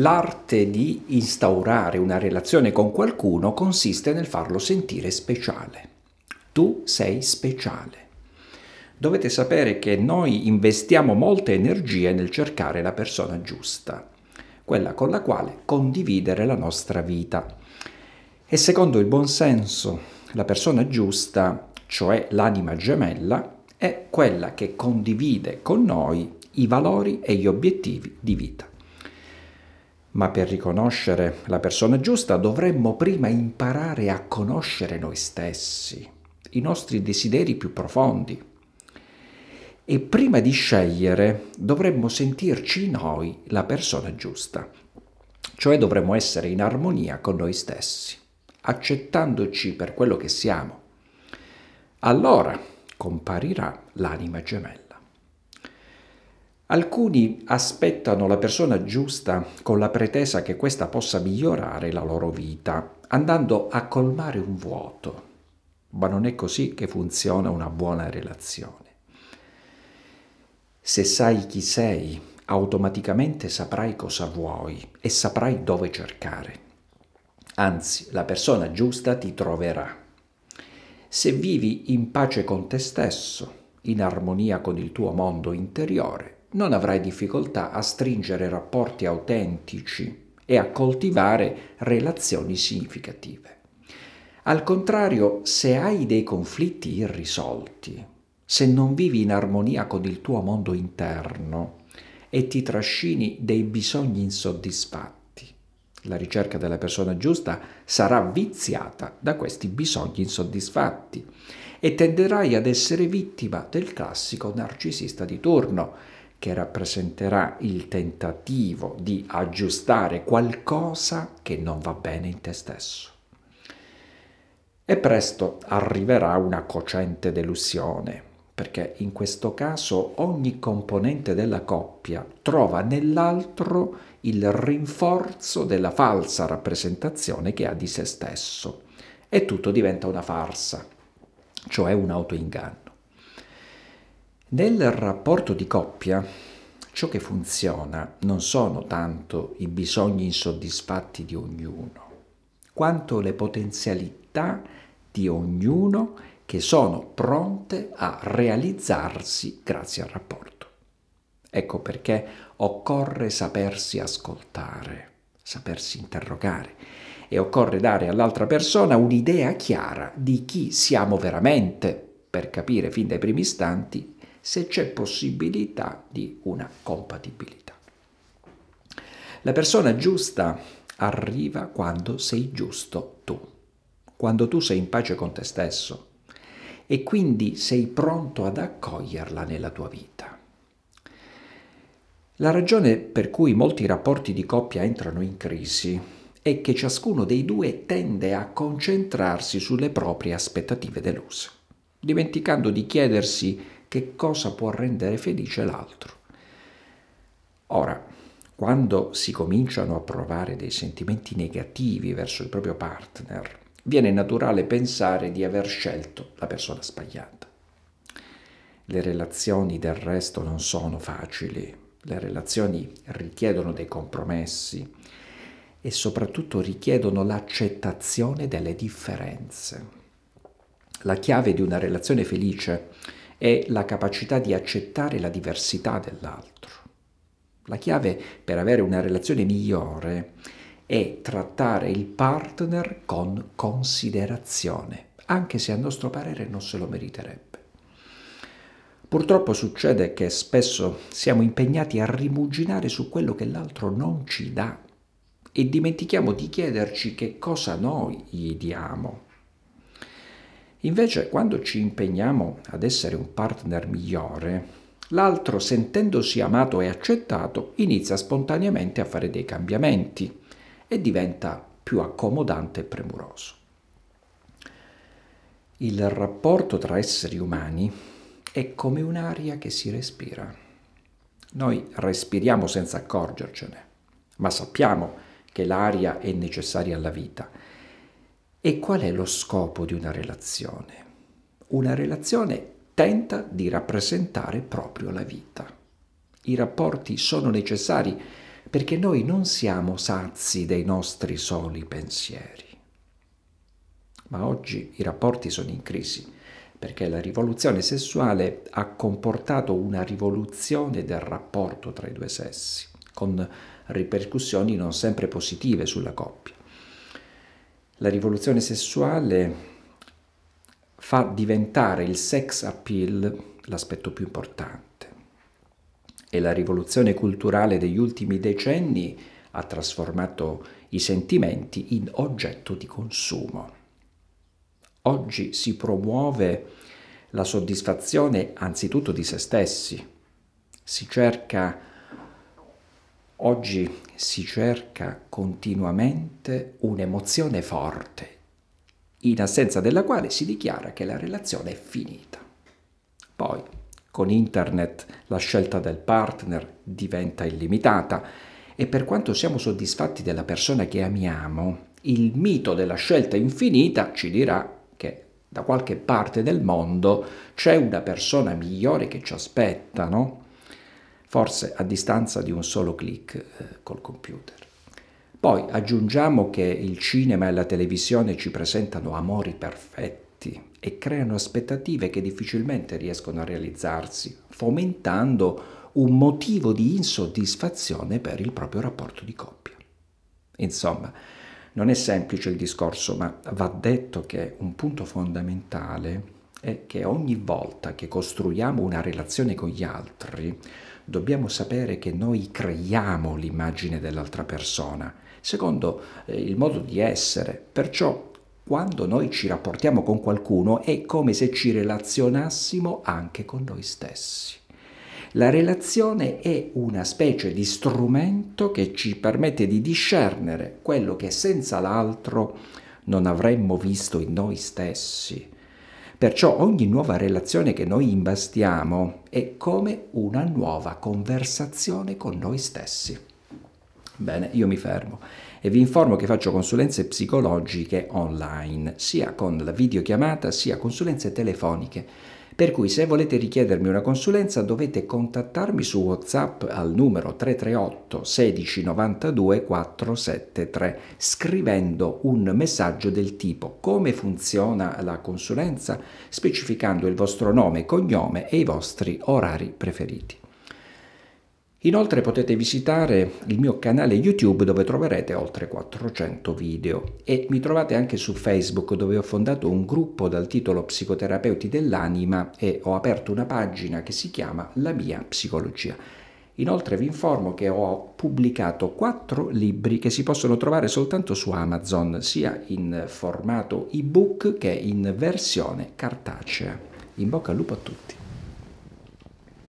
L'arte di instaurare una relazione con qualcuno consiste nel farlo sentire speciale. Tu sei speciale. Dovete sapere che noi investiamo molte energie nel cercare la persona giusta, quella con la quale condividere la nostra vita. E secondo il buon senso, la persona giusta, cioè l'anima gemella, è quella che condivide con noi i valori e gli obiettivi di vita. Ma per riconoscere la persona giusta dovremmo prima imparare a conoscere noi stessi, i nostri desideri più profondi. E prima di scegliere dovremmo sentirci noi la persona giusta, cioè dovremmo essere in armonia con noi stessi, accettandoci per quello che siamo. Allora comparirà l'anima gemella. Alcuni aspettano la persona giusta con la pretesa che questa possa migliorare la loro vita, andando a colmare un vuoto, ma non è così che funziona una buona relazione. Se sai chi sei, automaticamente saprai cosa vuoi e saprai dove cercare. Anzi, la persona giusta ti troverà. Se vivi in pace con te stesso, in armonia con il tuo mondo interiore, non avrai difficoltà a stringere rapporti autentici e a coltivare relazioni significative. Al contrario, se hai dei conflitti irrisolti, se non vivi in armonia con il tuo mondo interno e ti trascini dei bisogni insoddisfatti, la ricerca della persona giusta sarà viziata da questi bisogni insoddisfatti e tenderai ad essere vittima del classico narcisista di turno, che rappresenterà il tentativo di aggiustare qualcosa che non va bene in te stesso. E presto arriverà una cocente delusione, perché in questo caso ogni componente della coppia trova nell'altro il rinforzo della falsa rappresentazione che ha di se stesso e tutto diventa una farsa, cioè un autoinganno. Nel rapporto di coppia, ciò che funziona non sono tanto i bisogni insoddisfatti di ognuno, quanto le potenzialità di ognuno che sono pronte a realizzarsi grazie al rapporto. Ecco perché occorre sapersi ascoltare, sapersi interrogare e occorre dare all'altra persona un'idea chiara di chi siamo veramente per capire fin dai primi istanti se c'è possibilità di una compatibilità. La persona giusta arriva quando sei giusto tu, quando tu sei in pace con te stesso e quindi sei pronto ad accoglierla nella tua vita. La ragione per cui molti rapporti di coppia entrano in crisi è che ciascuno dei due tende a concentrarsi sulle proprie aspettative deluse, dimenticando di chiedersi che cosa può rendere felice l'altro. Ora, quando si cominciano a provare dei sentimenti negativi verso il proprio partner, viene naturale pensare di aver scelto la persona sbagliata. Le relazioni del resto non sono facili, le relazioni richiedono dei compromessi e soprattutto richiedono l'accettazione delle differenze. La chiave di una relazione felice è è la capacità di accettare la diversità dell'altro. La chiave per avere una relazione migliore è trattare il partner con considerazione, anche se a nostro parere non se lo meriterebbe. Purtroppo succede che spesso siamo impegnati a rimuginare su quello che l'altro non ci dà e dimentichiamo di chiederci che cosa noi gli diamo Invece quando ci impegniamo ad essere un partner migliore, l'altro sentendosi amato e accettato inizia spontaneamente a fare dei cambiamenti e diventa più accomodante e premuroso. Il rapporto tra esseri umani è come un'aria che si respira. Noi respiriamo senza accorgercene, ma sappiamo che l'aria è necessaria alla vita e qual è lo scopo di una relazione? Una relazione tenta di rappresentare proprio la vita. I rapporti sono necessari perché noi non siamo sazi dei nostri soli pensieri. Ma oggi i rapporti sono in crisi perché la rivoluzione sessuale ha comportato una rivoluzione del rapporto tra i due sessi, con ripercussioni non sempre positive sulla coppia. La rivoluzione sessuale fa diventare il sex appeal l'aspetto più importante e la rivoluzione culturale degli ultimi decenni ha trasformato i sentimenti in oggetto di consumo. Oggi si promuove la soddisfazione anzitutto di se stessi, si cerca Oggi si cerca continuamente un'emozione forte, in assenza della quale si dichiara che la relazione è finita. Poi, con internet, la scelta del partner diventa illimitata e per quanto siamo soddisfatti della persona che amiamo, il mito della scelta infinita ci dirà che da qualche parte del mondo c'è una persona migliore che ci aspetta, no? forse a distanza di un solo clic eh, col computer. Poi aggiungiamo che il cinema e la televisione ci presentano amori perfetti e creano aspettative che difficilmente riescono a realizzarsi, fomentando un motivo di insoddisfazione per il proprio rapporto di coppia. Insomma, non è semplice il discorso, ma va detto che un punto fondamentale è che ogni volta che costruiamo una relazione con gli altri, dobbiamo sapere che noi creiamo l'immagine dell'altra persona, secondo eh, il modo di essere. Perciò quando noi ci rapportiamo con qualcuno è come se ci relazionassimo anche con noi stessi. La relazione è una specie di strumento che ci permette di discernere quello che senza l'altro non avremmo visto in noi stessi. Perciò ogni nuova relazione che noi imbastiamo è come una nuova conversazione con noi stessi. Bene, io mi fermo e vi informo che faccio consulenze psicologiche online, sia con la videochiamata sia consulenze telefoniche per cui se volete richiedermi una consulenza dovete contattarmi su WhatsApp al numero 338 16 92 473 scrivendo un messaggio del tipo come funziona la consulenza specificando il vostro nome, cognome e i vostri orari preferiti. Inoltre potete visitare il mio canale YouTube dove troverete oltre 400 video e mi trovate anche su Facebook dove ho fondato un gruppo dal titolo Psicoterapeuti dell'anima e ho aperto una pagina che si chiama La mia psicologia. Inoltre vi informo che ho pubblicato 4 libri che si possono trovare soltanto su Amazon, sia in formato ebook che in versione cartacea. In bocca al lupo a tutti!